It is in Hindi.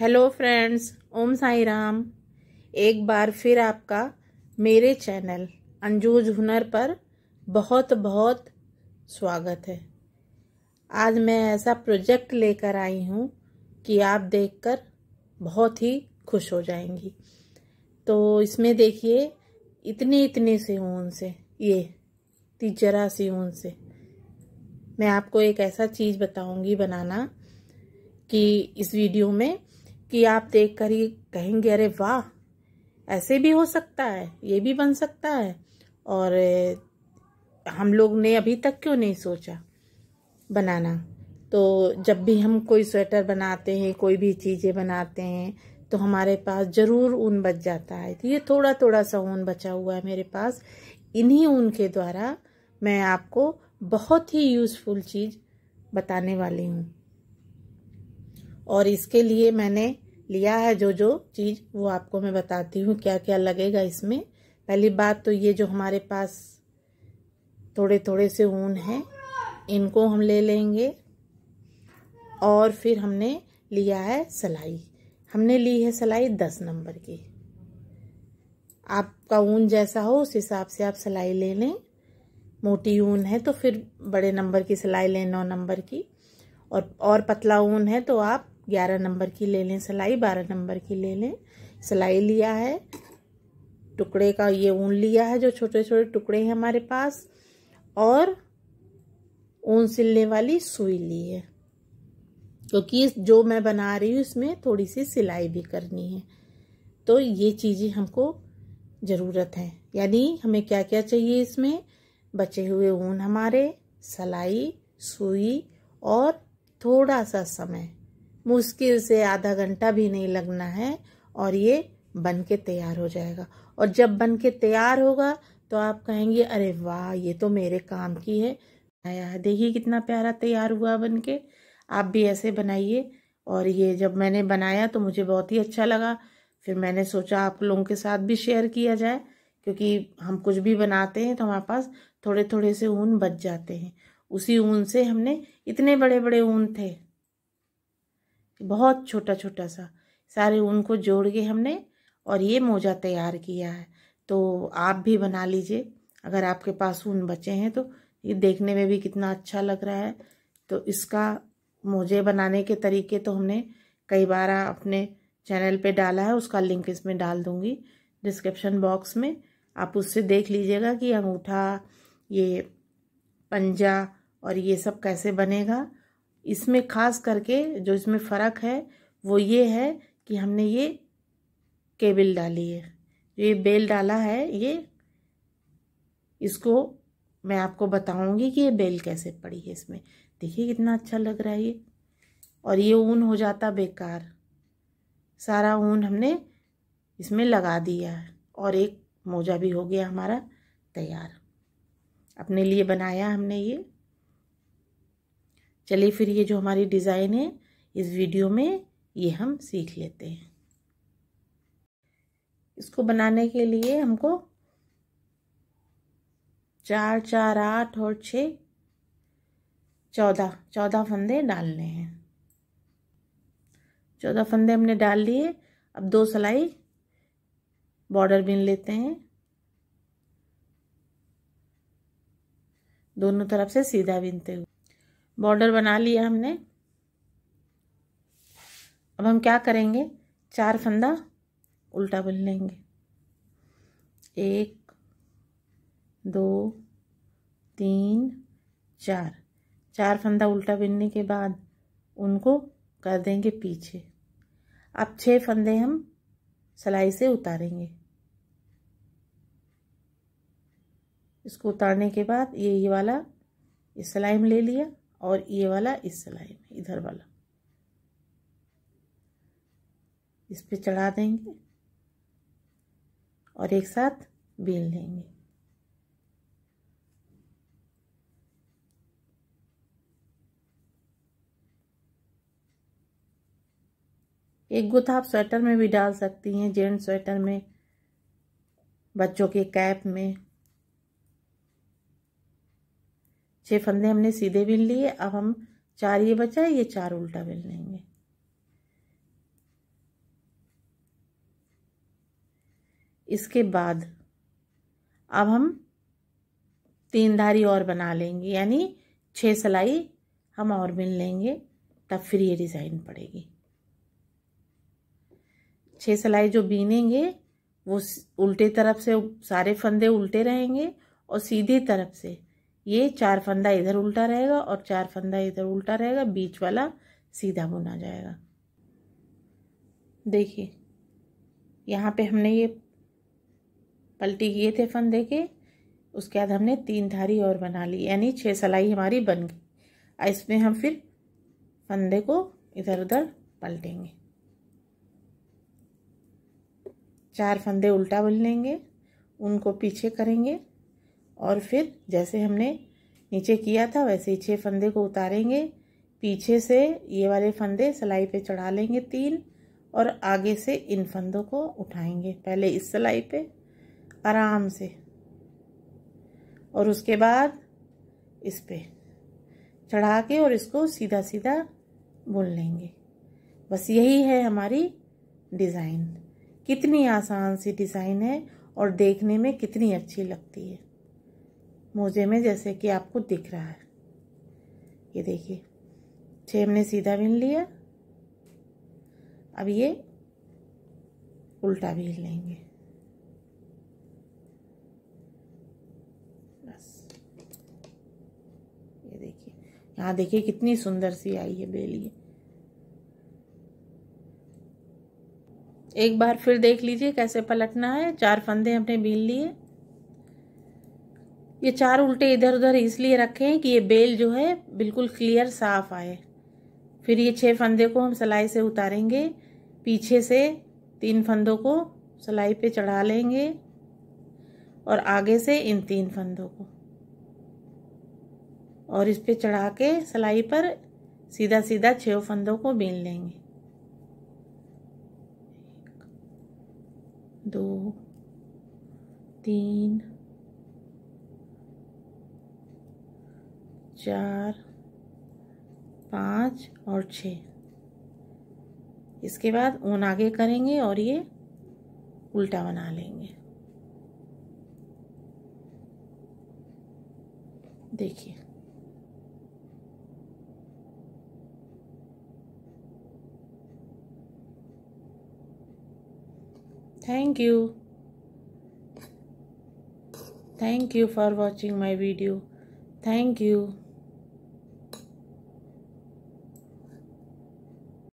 हेलो फ्रेंड्स ओम साई राम एक बार फिर आपका मेरे चैनल अंजूज हुनर पर बहुत बहुत स्वागत है आज मैं ऐसा प्रोजेक्ट लेकर आई हूँ कि आप देखकर बहुत ही खुश हो जाएंगी तो इसमें देखिए इतनी इतनी सी ऊन से ये तीजरा सी ऊन से मैं आपको एक ऐसा चीज़ बताऊंगी बनाना कि इस वीडियो में कि आप देख कर ही कहेंगे अरे वाह ऐसे भी हो सकता है ये भी बन सकता है और हम लोग ने अभी तक क्यों नहीं सोचा बनाना तो जब भी हम कोई स्वेटर बनाते हैं कोई भी चीज़ें बनाते हैं तो हमारे पास ज़रूर ऊन बच जाता है तो ये थोड़ा थोड़ा सा ऊन बचा हुआ है मेरे पास इन्हीं ऊन के द्वारा मैं आपको बहुत ही यूज़फुल चीज़ बताने वाली हूँ और इसके लिए मैंने लिया है जो जो चीज़ वो आपको मैं बताती हूँ क्या क्या लगेगा इसमें पहली बात तो ये जो हमारे पास थोड़े थोड़े से ऊन हैं इनको हम ले लेंगे और फिर हमने लिया है सलाई हमने ली है सलाई दस नंबर की आपका ऊन जैसा हो उस हिसाब से आप सिलाई ले लें मोटी ऊन है तो फिर बड़े नंबर की सिलाई लें नौ नंबर की और और पतला ऊन है तो आप ग्यारह नंबर की ले लें सिलाई बारह नंबर की ले लें सिलाई लिया है टुकड़े का ये ऊन लिया है जो छोटे छोटे टुकड़े हैं हमारे पास और ऊन सिलने वाली सुई ली है क्योंकि तो जो मैं बना रही हूँ इसमें थोड़ी सी सिलाई भी करनी है तो ये चीज़ें हमको ज़रूरत है यानी हमें क्या क्या चाहिए इसमें बचे हुए ऊन हमारे सलाई सुई और थोड़ा सा समय मुश्किल से आधा घंटा भी नहीं लगना है और ये बन के तैयार हो जाएगा और जब बन के तैयार होगा तो आप कहेंगे अरे वाह ये तो मेरे काम की है आया है देखिए कितना प्यारा तैयार हुआ बन के आप भी ऐसे बनाइए और ये जब मैंने बनाया तो मुझे बहुत ही अच्छा लगा फिर मैंने सोचा आप लोगों के साथ भी शेयर किया जाए क्योंकि हम कुछ भी बनाते हैं तो हमारे पास थोड़े थोड़े से ऊन बच जाते हैं उसी ऊन से हमने इतने बड़े बड़े ऊन थे बहुत छोटा छोटा सा सारे ऊन को जोड़ के हमने और ये मोजा तैयार किया है तो आप भी बना लीजिए अगर आपके पास ऊन बचे हैं तो ये देखने में भी कितना अच्छा लग रहा है तो इसका मोजे बनाने के तरीके तो हमने कई बार अपने चैनल पे डाला है उसका लिंक इसमें डाल दूँगी डिस्क्रिप्शन बॉक्स में आप उससे देख लीजिएगा कि अंगूठा ये पंजा और ये सब कैसे बनेगा इसमें खास करके जो इसमें फ़र्क है वो ये है कि हमने ये केबल डाली है ये बेल डाला है ये इसको मैं आपको बताऊंगी कि ये बेल कैसे पड़ी है इसमें देखिए कितना अच्छा लग रहा है ये और ये ऊन हो जाता बेकार सारा ऊन हमने इसमें लगा दिया है और एक मोजा भी हो गया हमारा तैयार अपने लिए बनाया हमने ये चलिए फिर ये जो हमारी डिज़ाइन है इस वीडियो में ये हम सीख लेते हैं इसको बनाने के लिए हमको चार चार आठ और छ चौदह चौदह फंदे डालने हैं चौदह फंदे हमने डाल लिए अब दो सलाई बॉर्डर बिन लेते हैं दोनों तरफ से सीधा बिनते हुए बॉर्डर बना लिया हमने अब हम क्या करेंगे चार फंदा उल्टा बुन लेंगे एक दो तीन चार चार फंदा उल्टा बिनने के बाद उनको कर देंगे पीछे अब छः फंदे हम सिलाई से उतारेंगे इसको उतारने के बाद ये ये वाला ये में ले लिया और ये वाला इस सिलाई में इधर वाला इस पे चढ़ा देंगे और एक साथ बीन लेंगे एक गुथ आप स्वेटर में भी डाल सकती हैं जेंट्स स्वेटर में बच्चों के कैप में छह फंदे हमने सीधे बिन लिए अब हम चार ये बचा है ये चार उल्टा बिन लेंगे इसके बाद अब हम तीन धारी और बना लेंगे यानी छह सिलाई हम और बिन लेंगे तब फिर ये डिज़ाइन पड़ेगी छह सिलाई जो बीनेंगे वो उल्टे तरफ से सारे फंदे उल्टे रहेंगे और सीधे तरफ से ये चार फंदा इधर उल्टा रहेगा और चार फंदा इधर उल्टा रहेगा बीच वाला सीधा बुना जाएगा देखिए यहाँ पे हमने ये पलटी किए थे फंदे के उसके बाद हमने तीन धारी और बना ली यानी छह सलाई हमारी बन गई इसमें हम फिर फंदे को इधर उधर पलटेंगे चार फंदे उल्टा बन लेंगे उनको पीछे करेंगे और फिर जैसे हमने नीचे किया था वैसे ही छः फंदे को उतारेंगे पीछे से ये वाले फंदे सिलाई पे चढ़ा लेंगे तीन और आगे से इन फंदों को उठाएंगे पहले इस सिलाई पे आराम से और उसके बाद इस पे चढ़ा के और इसको सीधा सीधा बुन लेंगे बस यही है हमारी डिज़ाइन कितनी आसान सी डिज़ाइन है और देखने में कितनी अच्छी लगती है मोजे में जैसे कि आपको दिख रहा है ये देखिए छः हमने सीधा बिन लिया अब ये उल्टा भी लेंगे बस ये देखिए यहाँ देखिए कितनी सुंदर सी आई है बेली एक बार फिर देख लीजिए कैसे पलटना है चार फंदे हमने बीन लिए ये चार उल्टे इधर उधर इसलिए रखे हैं कि ये बेल जो है बिल्कुल क्लियर साफ आए फिर ये छह फंदे को हम सिलाई से उतारेंगे पीछे से तीन फंदों को सिलाई पे चढ़ा लेंगे और आगे से इन तीन फंदों को और इस पे चढ़ा के सिलाई पर सीधा सीधा छह फंदों को बीन लेंगे दो तीन चार पाँच और छ इसके बाद ऊन आगे करेंगे और ये उल्टा बना लेंगे देखिए thank you thank you for watching my video thank you